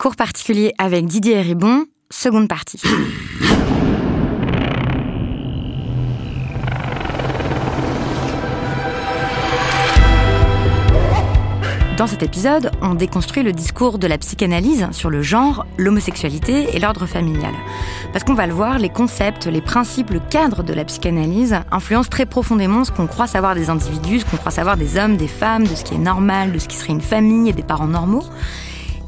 Cours particulier avec Didier Ribon, seconde partie. Dans cet épisode, on déconstruit le discours de la psychanalyse sur le genre, l'homosexualité et l'ordre familial. Parce qu'on va le voir, les concepts, les principes, le cadre de la psychanalyse influencent très profondément ce qu'on croit savoir des individus, ce qu'on croit savoir des hommes, des femmes, de ce qui est normal, de ce qui serait une famille et des parents normaux.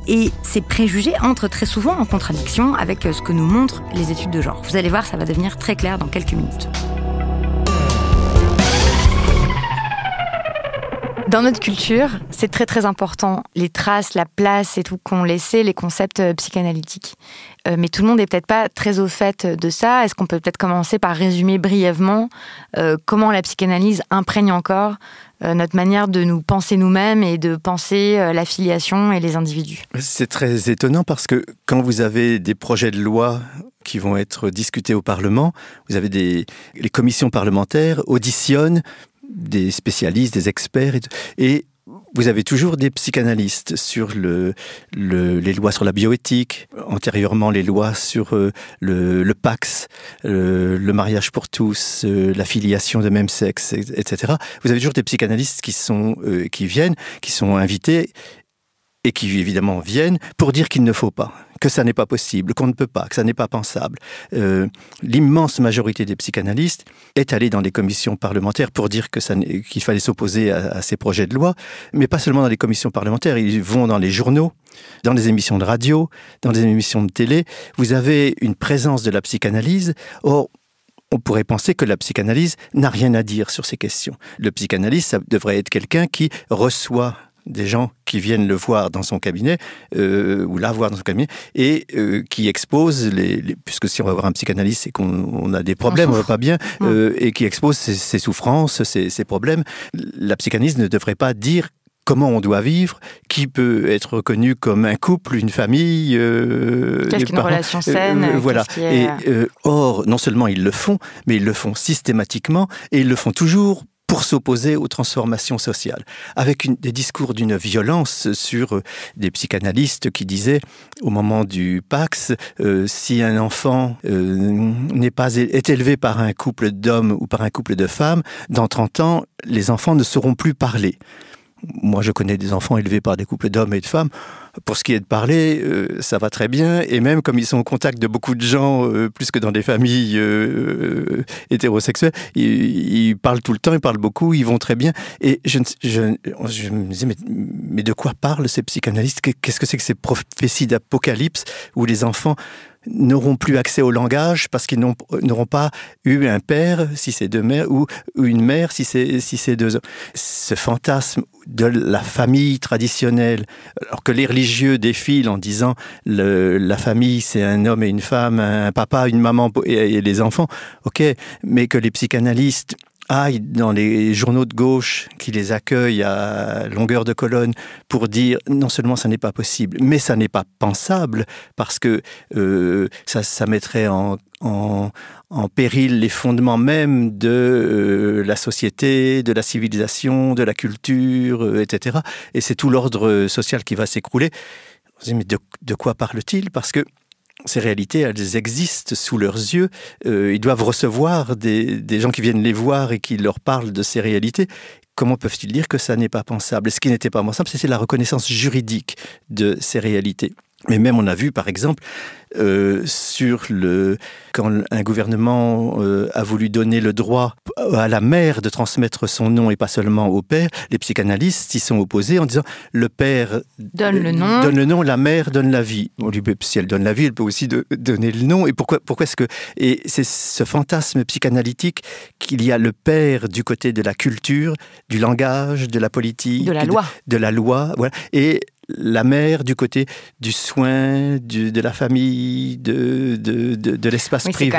Et ces préjugés entrent très souvent en contradiction avec euh, ce que nous montrent les études de genre. Vous allez voir, ça va devenir très clair dans quelques minutes. Dans notre culture, c'est très très important, les traces, la place et tout qu'ont laissé les concepts euh, psychanalytiques. Euh, mais tout le monde n'est peut-être pas très au fait de ça. Est-ce qu'on peut peut-être commencer par résumer brièvement comment la psychanalyse imprègne encore euh, notre manière de nous penser nous-mêmes et de penser euh, l'affiliation et les individus. C'est très étonnant parce que quand vous avez des projets de loi qui vont être discutés au Parlement, vous avez des les commissions parlementaires auditionnent des spécialistes, des experts, et, et vous avez toujours des psychanalystes sur les lois sur la bioéthique, antérieurement les lois sur euh, le, Pax, euh, le mariage pour tous, euh, la filiation de même sexe, etc. Vous avez toujours des psychanalystes qui, sont, qui viennent, qui sont invités et qui évidemment viennent pour dire qu'il ne faut pas, que ça n'est pas possible, qu'on ne peut pas, que ça n'est pas pensable. Euh, l'immense majorité des psychanalystes est allée dans les commissions parlementaires pour dire qu'il fallait s'opposer à, à, ces projets de loi, mais pas seulement dans les commissions parlementaires, ils vont dans les journaux, dans les émissions de radio, dans les émissions de télé. Vous avez une présence de la psychanalyse. Or, on pourrait penser que la psychanalyse n'a rien à dire sur ces questions. Le psychanalyste, ça devrait être quelqu'un qui reçoit des gens qui viennent le voir dans son cabinet, euh, ou la voir dans son cabinet, et euh, qui exposent, les, puisque si on va voir un psychanalyste, c'est qu'on a des problèmes, on va pas bien, euh, et qui expose ses, souffrances, ses, problèmes. La psychanalyse ne devrait pas dire comment on doit vivre, qui peut être reconnu comme un couple, une famille. Euh, quest qu'une relation saine Voilà. Et or, non seulement ils le font, mais ils le font systématiquement et ils le font toujours pour s'opposer aux transformations sociales, avec des discours d'une violence sur euh, des psychanalystes qui disaient au moment du Pax, euh, si un enfant euh, n'est pas est élevé par un couple d'hommes ou par un couple de femmes, dans 30 ans, les enfants ne sauront plus parler. Moi, je connais des enfants élevés par des couples d'hommes et de femmes. Pour ce qui est de parler, euh, ça va très bien. Et même comme ils sont en contact de beaucoup de gens, euh, plus que dans des familles euh, hétérosexuelles, ils, parlent tout le temps, ils parlent beaucoup, ils vont très bien. Et je, je, je me disais, mais, mais, de quoi parlent ces psychanalystes Qu'est-ce que c'est que ces prophéties d'apocalypse où les enfants n'auront plus accès au langage parce qu'ils euh, n'auront pas eu un père si c'est deux mères ou, une mère si c'est si deux hommes. Ce fantasme de la famille traditionnelle, alors que les religieux défilent en disant la famille c'est un homme et une femme, un papa, une maman et les enfants, ok, mais que les psychanalystes aillent dans les journaux de gauche qui les accueillent à longueur de colonne pour dire non seulement ça n'est pas possible, mais ça n'est pas pensable parce que euh, ça, mettrait en, en, en, péril les fondements même de euh, la société, de la civilisation, de la culture, euh, etc. Et c'est tout l'ordre social qui va s'écrouler. mais de, de quoi parle-t-il Parce que ces réalités, elles existent sous leurs yeux. Euh, ils doivent recevoir des, gens qui viennent les voir et qui leur parlent de ces réalités. Comment peuvent-ils dire que ça n'est pas pensable Ce qui n'était pas pensable, c'est la reconnaissance juridique de ces réalités. Mais même on a vu par exemple euh, sur le quand un gouvernement euh, a voulu donner le droit à la mère de transmettre son nom et pas seulement au père, les psychanalystes s'y sont opposés en disant le père donne le nom, donne le nom, la mère donne la vie. On lui si elle donne la vie, elle peut aussi de, donner le nom. Et pourquoi pourquoi est-ce que et c'est ce fantasme psychanalytique qu'il y a le père du côté de la culture, du langage, de la politique, de la loi, de, la loi, voilà. Et la mère du côté du soin, de la famille, de, de, de, l'espace privé.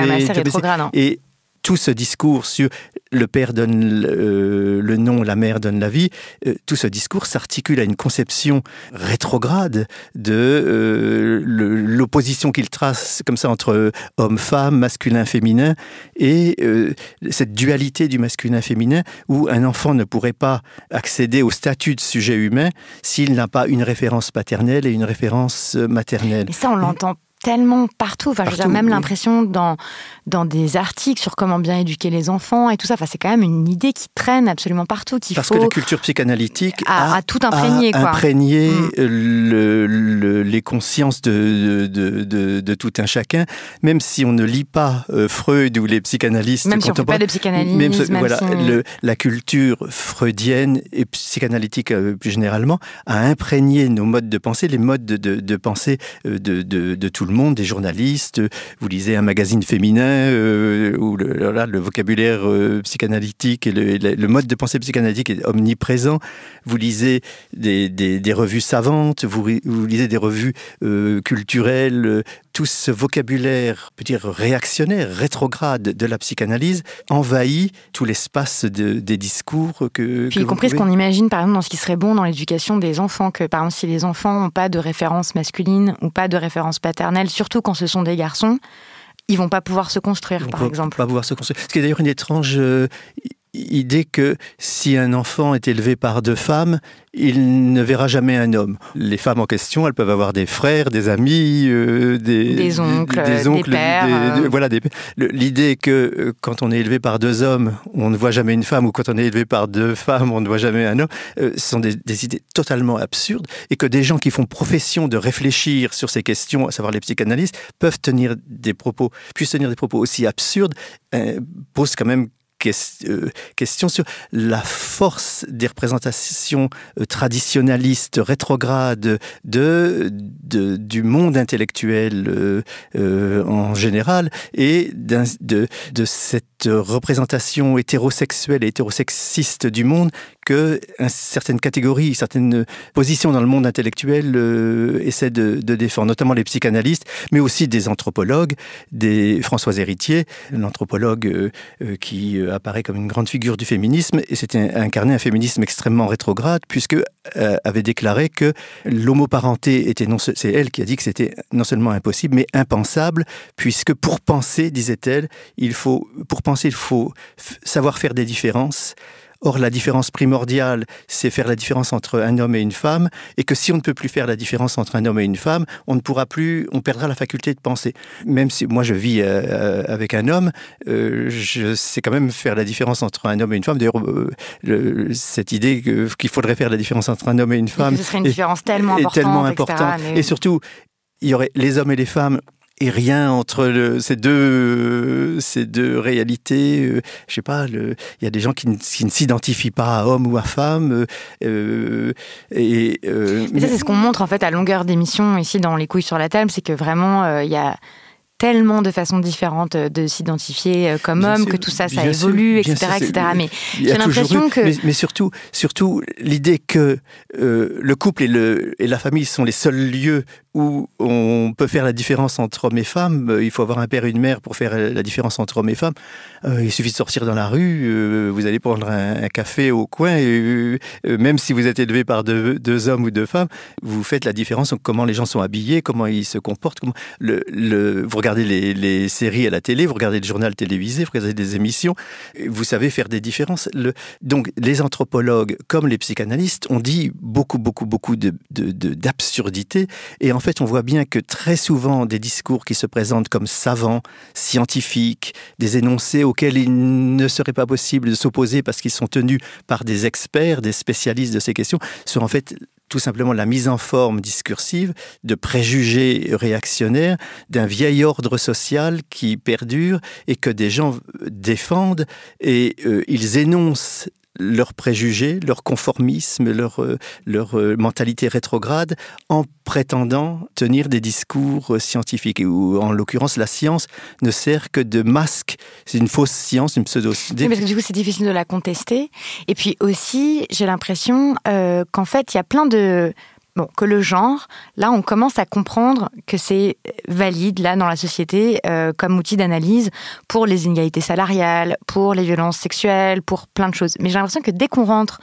Et tout ce discours sur le père donne le, euh, nom, la mère donne la vie, euh, tout ce discours s'articule à une conception rétrograde de euh, l'opposition qu'il trace comme ça entre homme-femme, masculin-féminin, et cette dualité du masculin-féminin où un enfant ne pourrait pas accéder au statut de sujet humain s'il n'a pas une référence paternelle et une référence maternelle. Et ça, on l'entend tellement partout. Enfin, je même l'impression dans, dans des articles sur comment bien éduquer les enfants et tout ça. Enfin, c'est quand même une idée qui traîne absolument partout. qui Parce que la culture psychanalytique a, tout imprégné. imprégné mm. les consciences de, de, tout un chacun. Même si on ne lit pas euh, Freud ou les psychanalystes même Si on pas de même, voilà, le, la culture freudienne et psychanalytique euh, plus généralement a imprégné nos modes de pensée, les modes de, pensée euh, de, de tout le monde monde, des journalistes, euh, vous lisez un magazine féminin euh, où le, là, le vocabulaire euh, psychanalytique et le, mode de pensée psychanalytique est omniprésent, vous lisez des, revues savantes, vous, lisez des revues culturelles tout ce vocabulaire, peut dire réactionnaire, rétrograde de la psychanalyse envahit tout l'espace des discours que. Puis y compris ce qu'on imagine, par exemple, dans ce qui serait bon dans l'éducation des enfants, que par exemple, si les enfants n'ont pas de référence masculine ou pas de référence paternelle, surtout quand ce sont des garçons, ils vont pas pouvoir se construire, ils par exemple. Pas pouvoir se construire. Ce qui est d'ailleurs une étrange euh, idée que si un enfant est élevé par deux femmes, il ne verra jamais un homme. Les femmes en question, elles peuvent avoir des frères, des amis, euh, des, des, oncles, des, euh. voilà, l'idée que euh, quand on est élevé par deux hommes, on ne voit jamais une femme, ou quand on est élevé par deux femmes, on ne voit jamais un homme, ce sont des, idées totalement absurdes, et que des gens qui font profession de réfléchir sur ces questions, à savoir les psychanalystes, peuvent tenir des propos, puissent tenir des propos aussi absurdes, posent quand même euh, question sur la force des représentations euh, traditionnalistes, rétrogrades de, du monde intellectuel euh, en général et de, de cette représentation hétérosexuelle et hétérosexiste du monde que certaines catégories, certaines positions dans le monde intellectuel euh, essaient de, défendre, notamment les psychanalystes, mais aussi des anthropologues, des Françoise Héritier, l'anthropologue euh, euh, qui apparaît comme une grande figure du féminisme, et c'était incarné un féminisme extrêmement rétrograde, puisque avait déclaré que l'homoparenté était non, c'est elle qui a dit que c'était non seulement impossible, mais impensable, puisque pour penser, disait-elle, il faut, pour penser, il faut savoir faire des différences, Or, la différence primordiale, c'est faire la différence entre un homme et une femme, et que si on ne peut plus faire la différence entre un homme et une femme, on ne pourra plus, on perdra la faculté de penser. Même si moi je vis euh, euh, avec un homme, euh, je sais quand même faire la différence entre un homme et une femme. D'ailleurs, cette idée qu'il faudrait faire la différence entre un homme et une femme. ce serait une différence tellement importante. Et surtout, il y aurait les hommes et les femmes et rien entre ces, deux, ces deux réalités. Je euh, je sais pas, il y a des gens qui ne, s'identifient pas à homme ou à femme. Euh, euh, et, mais ça, c'est ce qu'on montre en fait à longueur d'émission ici dans Les couilles sur la table, c'est que vraiment, il y a tellement de façons différentes euh, de s'identifier euh, comme homme, que tout ça, ça évolue, etc., etc. Mais j'ai l'impression que... Mais, surtout, surtout l'idée que euh, le couple et, le, et la famille sont les seuls lieux où on peut faire la différence entre hommes et femmes. Il faut avoir un père et une mère pour faire la différence entre hommes et femmes. il suffit de sortir dans la rue, vous allez prendre un, café au coin, et, même si vous êtes élevé par deux, hommes ou deux femmes, vous faites la différence en comment les gens sont habillés, comment ils se comportent, le, le, vous regardez regardez les, les, séries à la télé, vous regardez le journal télévisé, vous regardez des émissions, vous savez faire des différences. Donc les anthropologues comme les psychanalystes ont dit beaucoup, beaucoup, beaucoup d'absurdités. De, de, et en fait, on voit bien que très souvent, des discours qui se présentent comme savants, scientifiques, des énoncés auxquels il ne serait pas possible de s'opposer parce qu'ils sont tenus par des experts, des spécialistes de ces questions, sont en fait tout simplement la mise en forme discursive de préjugés réactionnaires d'un vieil ordre social qui perdure et que des gens défendent et euh, ils énoncent leurs préjugés, leur conformisme, leur, euh, leur euh, mentalité rétrograde en prétendant tenir des discours euh, scientifiques. Ou en l'occurrence, la science ne sert que de masque. C'est une fausse science, une pseudo-science. Oui, parce que du coup, c'est difficile de la contester. Et puis aussi, j'ai l'impression qu'en fait, il y a plein de bon, que le genre, là, on commence à comprendre que c'est valide, là, dans la société, euh, comme outil d'analyse pour les inégalités salariales, pour les violences sexuelles, pour plein de choses. Mais j'ai l'impression que dès qu'on rentre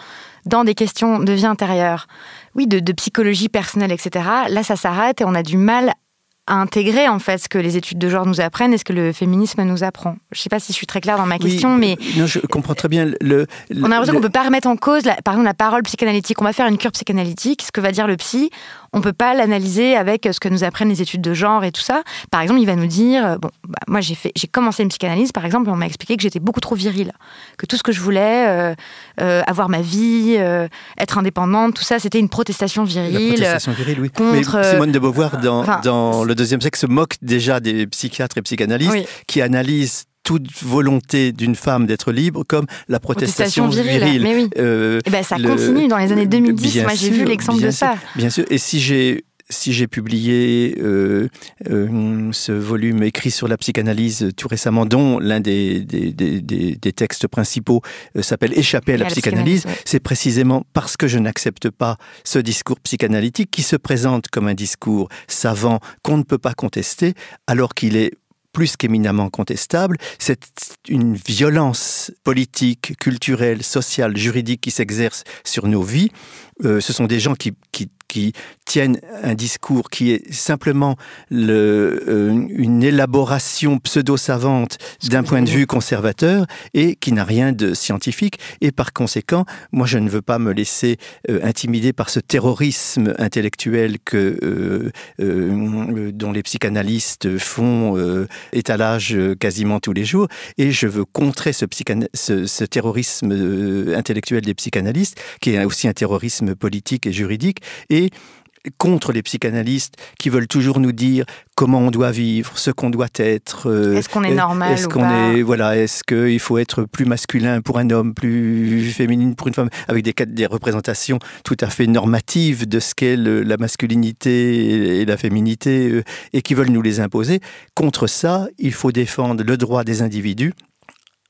dans des questions de vie intérieure, oui, de, psychologie personnelle, etc., là, ça s'arrête et on a du mal intégrer en fait ce que les études de genre nous apprennent et ce que le féminisme nous apprend. Je ne sais pas si je suis très claire dans ma question, euh, mais non, je comprends très bien. Le, on a l'impression qu'on ne peut pas remettre en cause, la, par exemple, la parole psychanalytique. On va faire une cure psychanalytique, ce que va dire le psy on peut pas l'analyser avec euh, ce que nous apprennent les études de genre et tout ça. Par exemple, il va nous dire, euh, bon, bah, moi j'ai commencé une psychanalyse, par exemple, on m'a expliqué que j'étais beaucoup trop virile, que tout ce que je voulais, euh, avoir ma vie, être indépendante, tout ça, c'était une protestation virile. Protestation virile oui. contre, Simone de Beauvoir dans, dans, le deuxième sexe se moque déjà des psychiatres et psychanalystes qui analysent toute volonté d'une femme d'être libre comme la protestation, virile. et euh, eh ben, ça continue dans les années 2010. Moi, j'ai vu l'exemple de ça. Bien sûr. Et si j'ai si j'ai publié euh, euh, ce volume écrit sur la psychanalyse tout récemment, dont l'un des, des, textes principaux s'appelle Échapper à la, psychanalyse, c'est précisément parce que je n'accepte pas ce discours psychanalytique qui se présente comme un discours savant qu'on ne peut pas contester, alors qu'il est plus qu'éminemment contestable, c'est une violence politique, culturelle, sociale, juridique qui s'exerce sur nos vies. Euh, ce sont des gens qui qui tiennent un discours qui est simplement le, euh, une élaboration pseudo-savante d'un point de vue conservateur et qui n'a rien de scientifique. Et par conséquent, moi, je ne veux pas me laisser euh, intimider par ce terrorisme intellectuel que, euh, dont les psychanalystes font étalage quasiment tous les jours. Et je veux contrer ce, ce, ce terrorisme intellectuel des psychanalystes, qui est aussi un terrorisme politique et juridique. Et contre les psychanalystes qui veulent toujours nous dire comment on doit vivre, ce qu'on doit être. Euh, est-ce qu'on est normal Est-ce qu'on est voilà Est-ce qu'il faut être plus masculin pour un homme, plus féminine pour une femme, avec des, représentations tout à fait normatives de ce qu'est la masculinité et la féminité, euh, et qui veulent nous les imposer. Contre ça, il faut défendre le droit des individus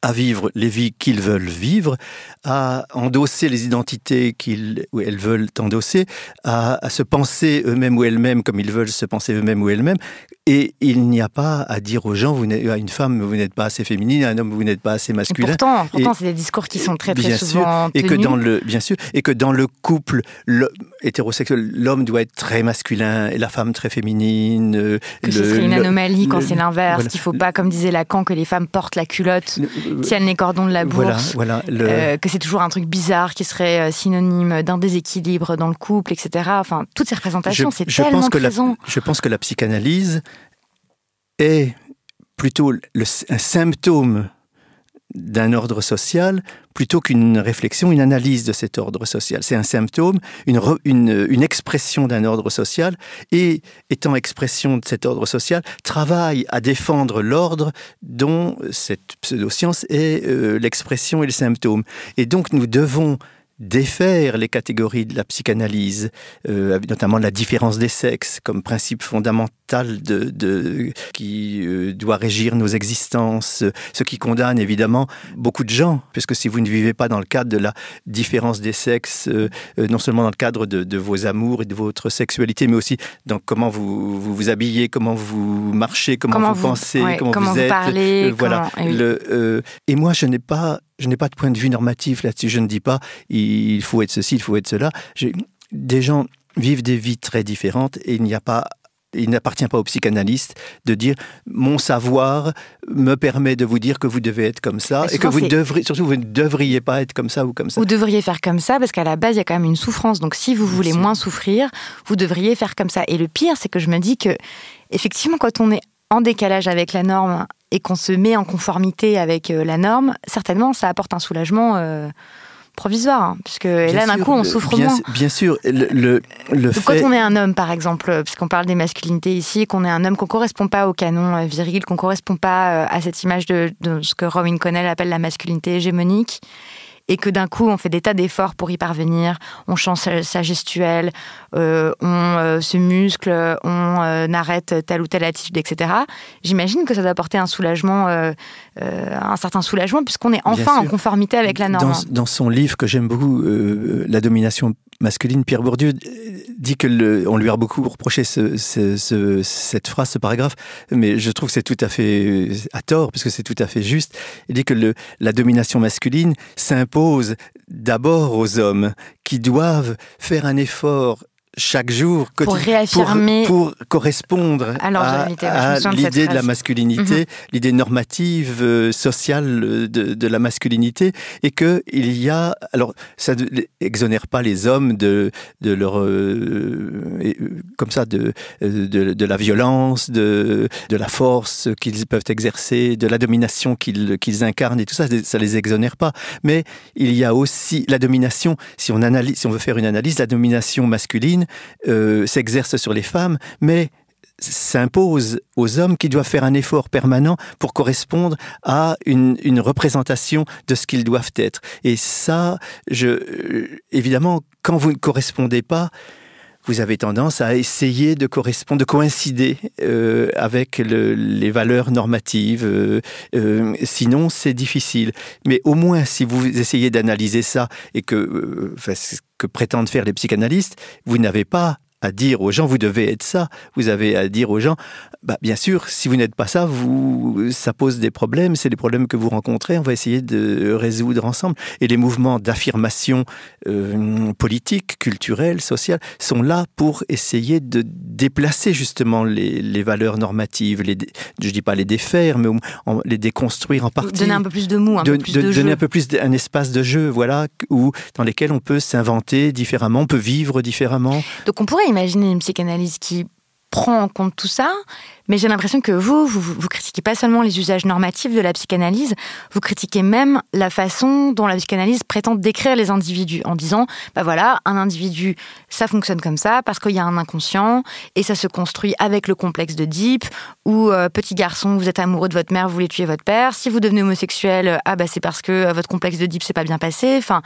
à vivre les vies qu'ils veulent vivre, à endosser les identités qu'ils ou elles veulent endosser, à, à se penser eux-mêmes ou elles-mêmes comme ils veulent se penser eux-mêmes ou elles-mêmes, et il n'y a pas à dire aux gens, vous à une femme, vous n'êtes pas assez féminine, à un homme, vous n'êtes pas assez masculin. Pourtant, pourtant c'est des discours qui sont très, très bien souvent sûr, et que dans le Bien sûr, et que dans le couple hétérosexuel, l'homme doit être très masculin et la femme très féminine. Euh, que ce serait une anomalie quand c'est l'inverse, qu'il ne faut pas, comme disait Lacan, que les femmes portent la culotte, euh, euh, tiennent les cordons de la bourse, que c'est toujours un truc bizarre qui serait synonyme d'un déséquilibre dans le couple, etc. Enfin, toutes ces représentations, c'est tellement pense que je pense que la psychanalyse est plutôt un symptôme d'un ordre social plutôt qu'une réflexion, une analyse de cet ordre social. C'est un symptôme, une, expression d'un ordre social, et étant expression de cet ordre social, travaille à défendre l'ordre dont cette pseudoscience est euh, l'expression et le symptôme. Et donc nous devons défaire les catégories de la psychanalyse, euh, notamment la différence des sexes comme principe fondamental de, de qui euh, doit régir nos existences, ce qui condamne évidemment beaucoup de gens, puisque si vous ne vivez pas dans le cadre de la différence des sexes, euh, non seulement dans le cadre de, vos amours et de votre sexualité, mais aussi dans comment vous vous, habillez, comment vous marchez, comment, vous, pensez, comment, vous, êtes, parlez, comment... voilà. Eh et moi, je n'ai pas je n'ai pas de point de vue normatif là-dessus. Je ne dis pas il faut être ceci, il faut être cela. Des gens vivent des vies très différentes et il n'y a pas il n'appartient pas aux psychanalystes de dire mon savoir me permet de vous dire que vous devez être comme ça bah, et, que vous devriez surtout vous ne devriez pas être comme ça ou comme ça. Vous devriez faire comme ça parce qu'à la base il y a quand même une souffrance donc si vous voulez moins souffrir, vous devriez faire comme ça et le pire c'est que je me dis que effectivement quand on est en décalage avec la norme et qu'on se met en conformité avec euh, la norme, certainement, ça apporte un soulagement euh, provisoire, hein, puisque là, d'un coup, on souffre bien, moins. Bien sûr, le, fait... Quand on est un homme, par exemple, euh, puisqu'on parle des masculinités ici, qu'on est un homme, qu'on ne correspond pas au canon viril, qu'on ne correspond pas à cette image de ce que Robin Connell appelle la masculinité hégémonique, et que d'un coup on fait des tas d'efforts pour y parvenir, on change sa, gestuelle, euh, on euh, se muscle, on euh, arrête telle ou telle attitude, etc. J'imagine que ça doit apporter un soulagement, un certain soulagement, puisqu'on est enfin en conformité avec la norme. Dans, dans son livre que j'aime beaucoup, La domination masculine, Pierre Bourdieu euh, dit que on lui a beaucoup reproché cette phrase, ce paragraphe, mais je trouve que c'est tout à fait euh, à tort, parce c'est tout à fait juste. Il dit que la domination masculine s'impose d'abord aux hommes qui doivent faire un effort chaque jour pour réaffirmer pour, correspondre à, l'idée de, la masculinité, mhm. l'idée normative euh, sociale euh, de, la masculinité et que il y a alors ça exonère pas les hommes de, de leur euh, comme ça de, de la violence de la force qu'ils peuvent exercer de la domination qu'ils qu'ils incarnent et tout ça ça les exonère pas mais il y a aussi la domination si on analyse si on veut faire une analyse la domination masculine euh, s'exerce sur les femmes, mais s'impose aux hommes qui doivent faire un effort permanent pour correspondre à une, une représentation de ce qu'ils doivent être. Et ça, je, euh, évidemment, quand vous ne correspondez pas, vous avez tendance à essayer de correspondre, de coïncider euh, avec les valeurs normatives. Euh, euh, sinon, c'est difficile. Mais au moins, si vous essayez d'analyser ça et que, ce que prétendent faire les psychanalystes, vous n'avez pas à dire aux gens, vous devez être ça. Vous avez à dire aux gens, bah, bien sûr, si vous n'êtes pas ça, vous, ça pose des problèmes, c'est les problèmes que vous rencontrez, on va essayer de résoudre ensemble. Et les mouvements d'affirmation euh, politique, culturelle, sociale sont là pour essayer de déplacer justement les, valeurs normatives, les, je ne dis pas les défaire, mais les déconstruire en partie. Donner un peu plus de mou, un peu plus de, de donner un peu plus d'un espace de jeu, voilà, où, dans lesquels on peut s'inventer différemment, on peut vivre différemment. Donc on pourrait imaginez une psychanalyse qui prend en compte tout ça, mais j'ai l'impression que vous, vous, critiquez pas seulement les usages normatifs de la psychanalyse, vous critiquez même la façon dont la psychanalyse prétend décrire les individus, en disant, bah voilà, un individu, ça fonctionne comme ça, parce qu'il y a un inconscient, et ça se construit avec le complexe de Deep, ou euh, petit garçon, vous êtes amoureux de votre mère, vous voulez tuer votre père, si vous devenez homosexuel, euh, ah bah c'est parce que euh, votre complexe de Deep s'est pas bien passé, enfin,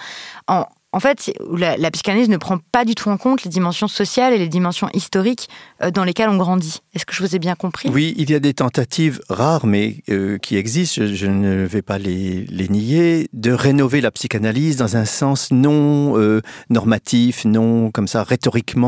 en, en fait, la, la, psychanalyse ne prend pas du tout en compte les dimensions sociales et les dimensions historiques euh, dans lesquelles on grandit. Est-ce que je vous ai bien compris Oui, il y a des tentatives rares, mais euh, qui existent, je, ne vais pas les, nier, de rénover la psychanalyse dans un sens non euh, normatif, non comme ça, rhétoriquement,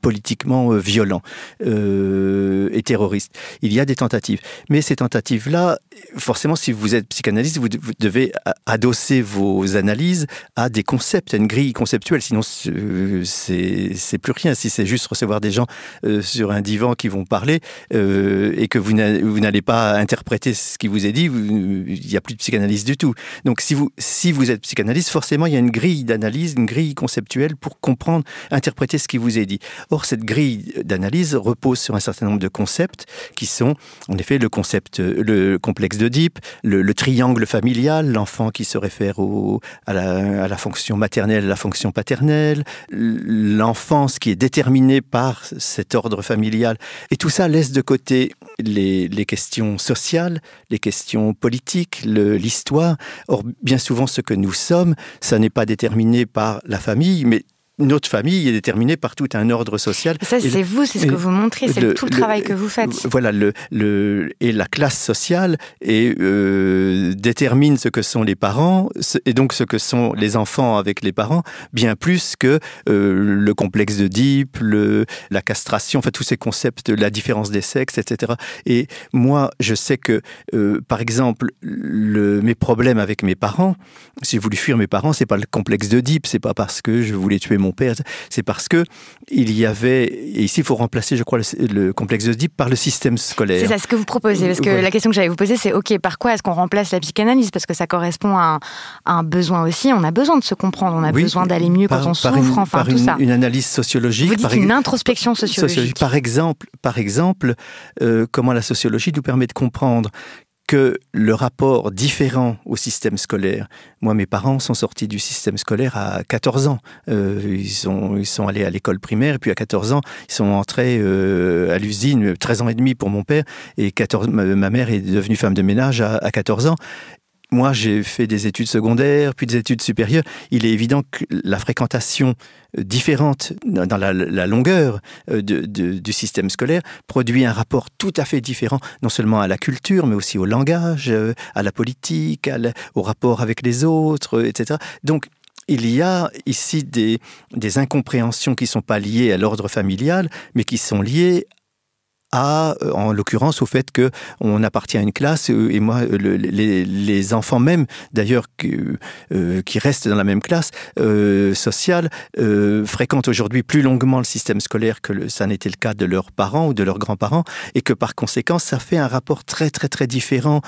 politiquement violent et terroriste. Il y a des tentatives. Mais ces tentatives-là, forcément, si vous êtes psychanalyste, vous, vous devez adosser vos analyses à des concept, une grille conceptuelle, sinon euh, c'est plus rien. Si c'est juste recevoir des gens euh, sur un divan qui vont parler euh, et que vous n'allez pas interpréter ce qui vous est dit, il n'y a plus de psychanalyse du tout. Donc si vous, si vous êtes psychanalyste, forcément il y a une grille d'analyse, une grille conceptuelle pour comprendre, interpréter ce qui vous est dit. Or cette grille d'analyse repose sur un certain nombre de concepts qui sont en effet le concept, le complexe d'Oedipe, le, le triangle familial, l'enfant qui se réfère au, à, la, à la fonction maternelle la fonction paternelle, l'enfance qui est déterminée par cet ordre familial. Et tout ça laisse de côté les, les questions sociales, les questions politiques, l'histoire. Or, bien souvent, ce que nous sommes, ça n'est pas déterminé par la famille, mais notre famille est déterminée par tout un ordre social. Ça, c'est vous, c'est ce que vous montrez, c'est tout le, travail que vous faites. Voilà, le, le, et la classe sociale euh, détermine ce que sont les parents et donc ce que sont les enfants avec les parents, bien plus que euh, le complexe de le, la castration, enfin tous ces concepts, la différence des sexes, etc. Et moi, je sais que, euh, par exemple, le, mes problèmes avec mes parents, si j'ai voulu fuir mes parents, c'est pas le complexe de c'est pas parce que je voulais tuer mon c'est parce que il y avait, et ici il faut remplacer, je crois, le, complexe complexe d'Oedipe par le système scolaire. C'est ça ce que vous proposez, parce que la question que j'allais vous poser, c'est ok, par quoi est-ce qu'on remplace la psychanalyse Parce que ça correspond à un, besoin aussi. On a besoin de se comprendre, on a besoin d'aller mieux quand on souffre, une, enfin tout ça. Une analyse sociologique, vous une introspection sociologique. Par exemple, par exemple, euh, comment la sociologie nous permet de comprendre que le rapport différent au système scolaire. Moi, mes parents sont sortis du système scolaire à 14 ans. Euh, ils, sont, ils sont allés à l'école primaire, et puis à 14 ans, ils sont entrés euh, à l'usine, 13 ans et demi pour mon père, et 14, ma, mère est devenue femme de ménage à, à 14 ans moi, j'ai fait des études secondaires, puis des études supérieures. Il est évident que la fréquentation euh, différente dans la, longueur euh, du système scolaire produit un rapport tout à fait différent, non seulement à la culture, mais aussi au langage, euh, à la politique, au rapport avec les autres, etc. Donc, il y a ici des, des incompréhensions qui ne sont pas liées à l'ordre familial, mais qui sont liées à, euh, en l'occurrence, au fait que on appartient à une classe euh, et moi, euh, les, enfants même, d'ailleurs, qui restent dans la même classe sociale, fréquentent aujourd'hui plus longuement le système scolaire que ça n'était le cas de leurs parents ou de leurs grands-parents, et que par conséquent, ça fait un rapport très très très différent.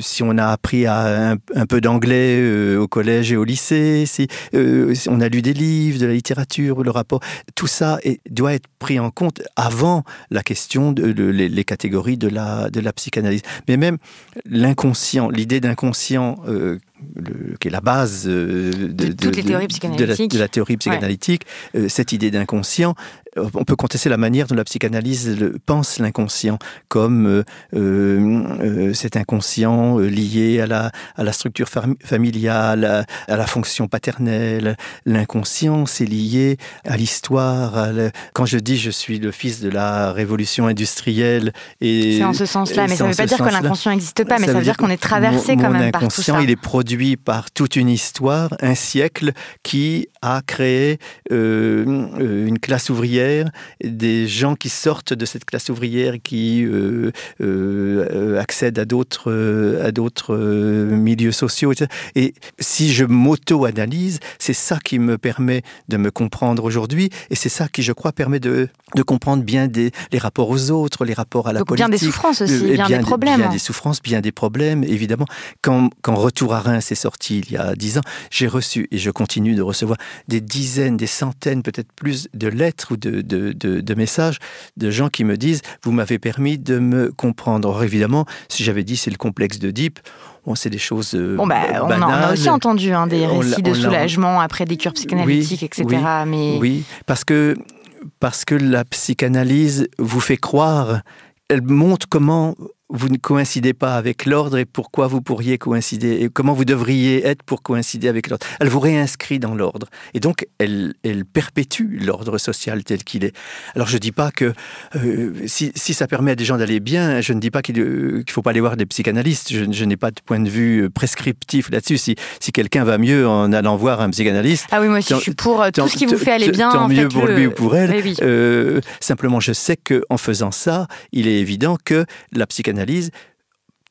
si on a appris un, peu d'anglais au collège et au lycée, si, on a lu des livres, de la littérature, le rapport, tout ça doit être pris en compte avant la question de, les, catégories de la, de la psychanalyse. Mais même l'inconscient, l'idée d'inconscient euh, qui est la base euh, de, de, la, théorie psychanalytique, euh, cette idée d'inconscient, euh, on peut contester la manière dont la psychanalyse pense l'inconscient, comme euh, euh, cet inconscient lié à la, structure familiale, à, la fonction paternelle. L'inconscient, c'est lié à l'histoire. Quand je dis je suis le fils de la révolution industrielle, c'est en ce sens-là, mais ça ne veut pas dire que l'inconscient n'existe pas, mais ça, veut dire, qu'on est traversé quand même par tout ça. Mon il est produit par toute une histoire, un siècle qui à créer euh, une classe ouvrière, des gens qui sortent de cette classe ouvrière, qui euh, euh, accèdent à d'autres à d'autres milieux sociaux. Et si je m'auto-analyse, c'est ça qui me permet de me comprendre aujourd'hui, et c'est ça qui, je crois, permet de, de comprendre bien des, les rapports aux autres, les rapports à la Donc, politique. Bien des souffrances aussi, bien, des problèmes. Bien des souffrances, bien des problèmes, évidemment. Quand, quand Retour à Reims est sorti il y a dix ans, j'ai reçu, et je continue de recevoir, des dizaines, des centaines, peut-être plus de lettres ou de, de, messages de gens qui me disent Vous m'avez permis de me comprendre. Or, évidemment, si j'avais dit c'est le complexe d'Oedipe, on sait des choses. Euh, bon, bah, on a aussi entendu hein, des récits de soulagement après des cures psychanalytiques, etc. Oui, parce que, parce que la psychanalyse vous fait croire elle montre comment vous ne coïncidez pas avec l'ordre et pourquoi vous pourriez coïncider et comment vous devriez être pour coïncider avec l'ordre. Elle vous réinscrit dans l'ordre et donc elle, elle perpétue l'ordre social tel qu'il est. Alors je ne dis pas que euh, si, ça permet à des gens d'aller bien, je ne dis pas qu'il ne euh, faut pas aller voir des psychanalystes. Je, n'ai pas de point de vue euh, prescriptif là-dessus. Si, quelqu'un va mieux en allant voir un psychanalyste. Ah oui, moi je suis pour tout ce qui vous fait aller bien. Tant en mieux fait, pour lui ou pour elle. Eh simplement, je sais qu'en faisant ça, il est évident que la psychanalyse analyse,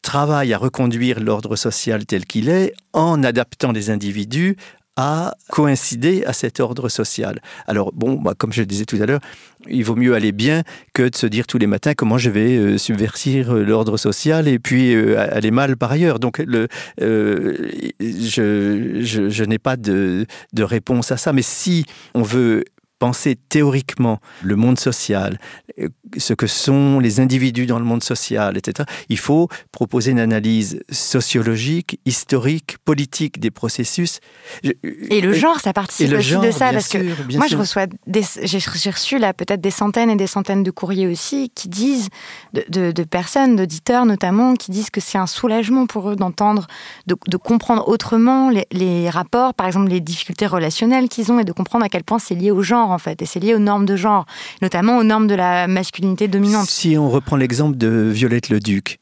travaille à reconduire l'ordre social tel qu'il est en adaptant les individus à coïncider à cet ordre social. Alors bon, moi, bah, comme je le disais tout à l'heure, il vaut mieux aller bien que de se dire tous les matins comment je vais euh, subvertir euh, l'ordre social et puis euh, aller mal par ailleurs. Donc le, euh, je, n'ai pas de, de réponse à ça. Mais si on veut penser théoriquement le monde social, euh, ce que sont les individus dans le monde social, etc., il faut proposer une analyse sociologique, historique, politique des processus. Euh, et le euh, genre, ça participe aussi de ça, parce que moi, je reçois, j'ai reçu là peut-être des centaines et des centaines de courriers aussi qui disent, de, personnes, d'auditeurs notamment, qui disent que c'est un soulagement pour eux d'entendre, de, comprendre autrement les, les rapports, par exemple les difficultés relationnelles qu'ils ont, et de comprendre à quel point c'est lié au genre en fait, et c'est lié aux normes de genre, notamment aux normes de la masculinité dominante. Si on reprend l'exemple de Violette le Duc,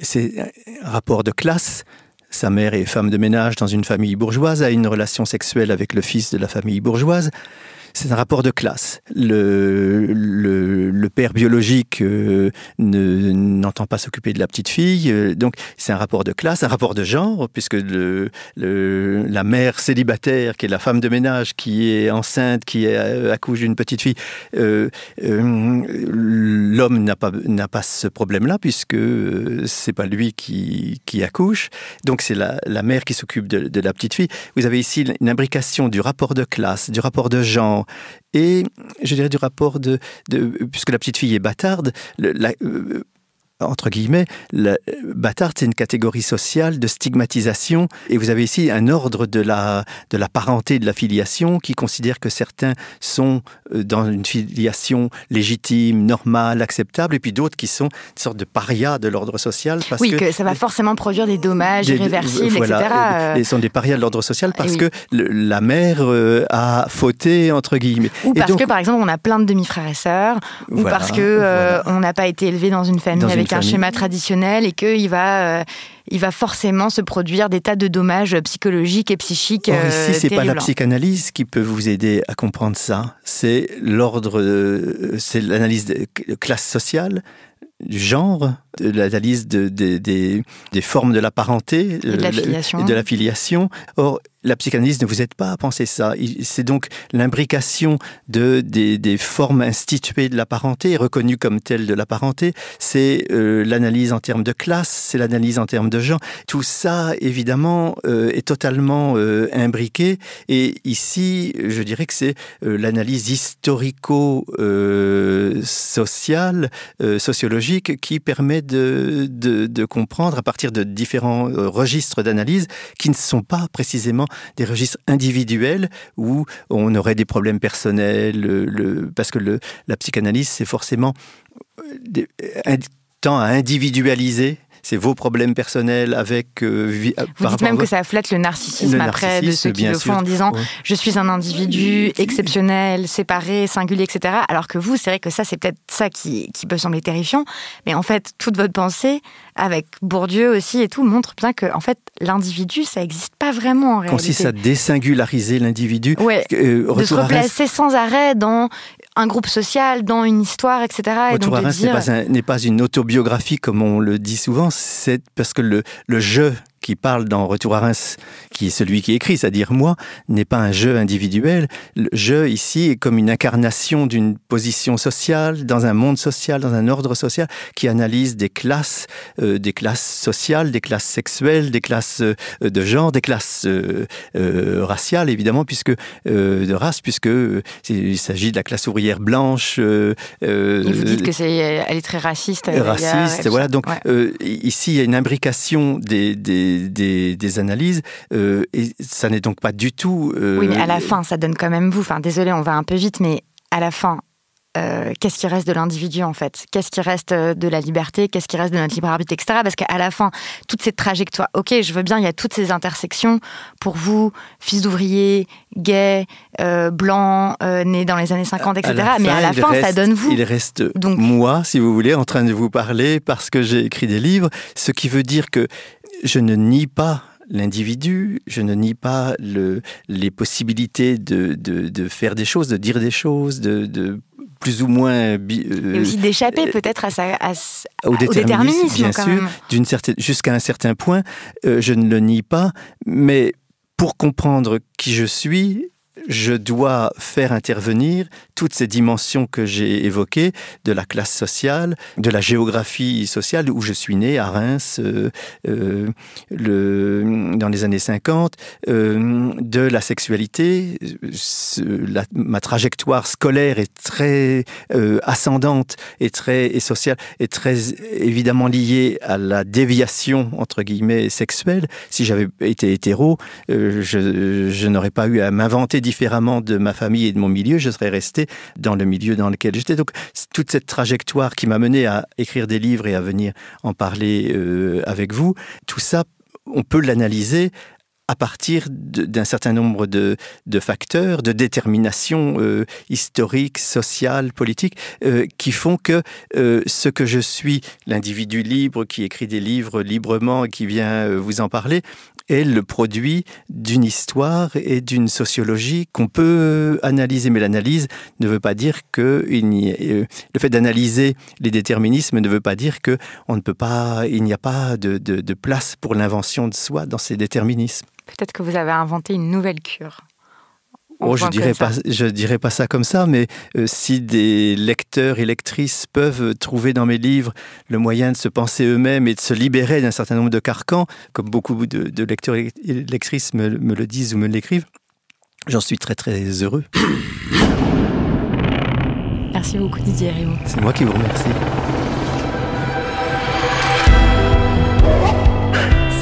c'est rapport de classe. Sa mère est femme de ménage dans une famille bourgeoise, a une relation sexuelle avec le fils de la famille bourgeoise c'est un rapport de classe. Le, le, père biologique euh, n'entend pas s'occuper de la petite fille, euh, donc c'est un rapport de classe, un rapport de genre, puisque le, la mère célibataire, qui est la femme de ménage, qui est enceinte, qui euh, accouche d'une petite fille, l'homme n'a pas, pas ce problème-là, puisque c'est pas lui qui, accouche, donc c'est la, mère qui s'occupe de, de la petite fille. Vous avez ici une imbrication du rapport de classe, du rapport de genre, et je dirais du rapport de, puisque la petite fille est bâtarde, le, la, euh, entre guillemets, le euh, bâtard, c'est une catégorie sociale de stigmatisation. Et vous avez ici un ordre de la, de la parenté, de la filiation, qui considère que certains sont euh, dans une filiation légitime, normale, acceptable, et puis d'autres qui sont une sorte de paria de l'ordre social. Parce oui, que, ça va forcément produire des dommages irréversibles, etc. sont des parias de l'ordre social parce que la mère euh, a fauté, entre guillemets. Ou parce que, par exemple, on a plein de demi-frères et sœurs, ou parce que on n'a pas été élevé dans une famille avec c'est un schéma traditionnel et qu'il va, euh, il va forcément se produire des tas de dommages psychologiques et psychiques. Or, ici, euh, c'est pas la psychanalyse qui peut vous aider à comprendre ça. C'est l'ordre, euh, c'est l'analyse de classe sociale, du genre, l'analyse de, des formes de la parenté et de euh, la filiation. Or, la psychanalyse ne vous aide pas à penser ça. C'est donc l'imbrication de, des, des, formes instituées de la parenté, reconnues comme telles de la parenté. C'est euh, l'analyse en termes de classe, c'est l'analyse en termes de genre. Tout ça, évidemment, euh, est totalement imbriqué. Et ici, je dirais que c'est l'analyse historico-sociale, sociologique, qui permet de, de, comprendre à partir de différents euh, registres d'analyse qui ne sont pas précisément des registres individuels où on aurait des problèmes personnels, euh, parce que la psychanalyse, c'est forcément un euh, temps tend à individualiser c'est vos problèmes personnels avec. Euh, euh, vous dites même que ça flatte le narcissisme, après de ceux qui le en disant je suis un individu exceptionnel, séparé, singulier, etc. Alors que vous, c'est vrai que ça, c'est peut-être ça qui, peut sembler terrifiant, mais en fait, toute votre pensée, avec Bourdieu aussi et tout, montre bien que en fait, l'individu, ça n'existe pas vraiment en réalité. Consiste à désingulariser l'individu. Euh, de se replacer sans arrêt dans un groupe social, dans une histoire, etc. Et n'est pas, pas, une autobiographie comme on le dit souvent, c'est parce que le, le jeu qui parle dans Retour à Reims, qui est celui qui écrit, c'est-à-dire moi, n'est pas un jeu individuel. Le jeu ici est comme une incarnation d'une position sociale, dans un monde social, dans un ordre social, qui analyse des classes, euh, des classes sociales, des classes sexuelles, des classes euh, de genre, des classes euh, raciales, évidemment, puisque de race, puisque il s'agit de la classe ouvrière blanche. Et vous dites que c'est, elle est très raciste. Raciste, voilà. Donc ici, il y a une imbrication des des, analyses, euh, et ça n'est donc pas du tout... Euh, oui, à la fin, ça donne quand même vous. Enfin, désolé, on va un peu vite, mais à la fin, euh, qu'est-ce qui reste de l'individu en fait Qu'est-ce qui reste de la liberté Qu'est-ce qui reste de notre libre arbitre, etc. Parce qu'à la fin, toutes ces trajectoires, ok, je veux bien, il y a toutes ces intersections pour vous, fils d'ouvrier, gay, blanc, né dans les années 50, etc. mais à la fin, ça donne vous. Il reste Donc, moi, si vous voulez, en train de vous parler parce que j'ai écrit des livres, ce qui veut dire que je ne nie pas l'individu, je ne nie pas le, les possibilités de, de, de, faire des choses, de dire des choses, de, plus ou moins... Euh, aussi d'échapper euh, peut-être à, sa, au déterminisme, bien sûr, jusqu'à un certain point, euh, je ne le nie pas, mais pour comprendre qui je suis, je dois faire intervenir toutes ces dimensions que j'ai évoquées, de la classe sociale, de la géographie sociale où je suis né à Reims euh, euh, le, dans les années 50, euh, de la sexualité. ma trajectoire scolaire est très ascendante et très et sociale est très évidemment liée à la déviation entre guillemets sexuelle. Si j'avais été hétéro, je n'aurais pas eu à m'inventer différemment de ma famille et de mon milieu, je serais resté dans le milieu dans lequel j'étais. Donc toute cette trajectoire qui m'a mené à écrire des livres et à venir en parler euh, avec vous, tout ça, on peut l'analyser à partir d'un certain nombre de, facteurs, de déterminations euh, historiques, sociales, politiques, euh, qui font que ce que je suis, l'individu libre qui écrit des livres librement et qui vient vous en parler, est le produit d'une histoire et d'une sociologie qu'on peut analyser. Mais l'analyse ne veut pas dire que euh, le fait d'analyser les déterminismes ne veut pas dire que on ne peut pas, il n'y a pas de place pour l'invention de soi dans ces déterminismes. Peut-être que vous avez inventé une nouvelle cure. Oh, je dirais pas, dirais pas ça comme ça, mais euh, si des lecteurs et lectrices peuvent trouver dans mes livres le moyen de se penser eux-mêmes et de se libérer d'un certain nombre de carcans, comme beaucoup de, lecteurs et lectrices me, le disent ou me l'écrivent, j'en suis très très heureux. Merci beaucoup Didier Raymond. C'est moi qui vous remercie.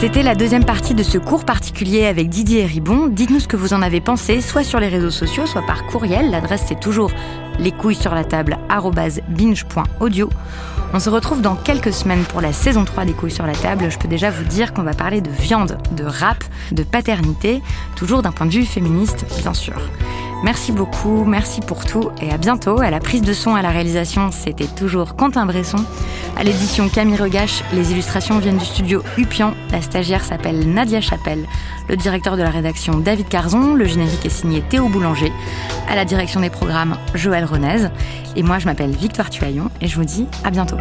C'était la deuxième partie de ce cours particulier avec Didier Ribon. Dites-nous ce que vous en avez pensé, soit sur les réseaux sociaux, soit par courriel. L'adresse c'est toujours les couilles sur la table On se retrouve dans quelques semaines pour la saison 3 des couilles sur la table. Je peux déjà vous dire qu'on va parler de viande, de rap, de paternité, toujours d'un point de vue féministe, bien sûr. Merci beaucoup, merci pour tout et à bientôt. À la prise de son, à la réalisation, c'était toujours Quentin Bresson. À l'édition Camille Regache, les illustrations viennent du studio Upian. La stagiaire s'appelle Nadia Chapelle. Le directeur de la rédaction David Carzon. Le générique est signé Théo Boulanger. À la direction des programmes Joël Renez. Et moi, je m'appelle Victoire Tuaillon et je vous dis à bientôt.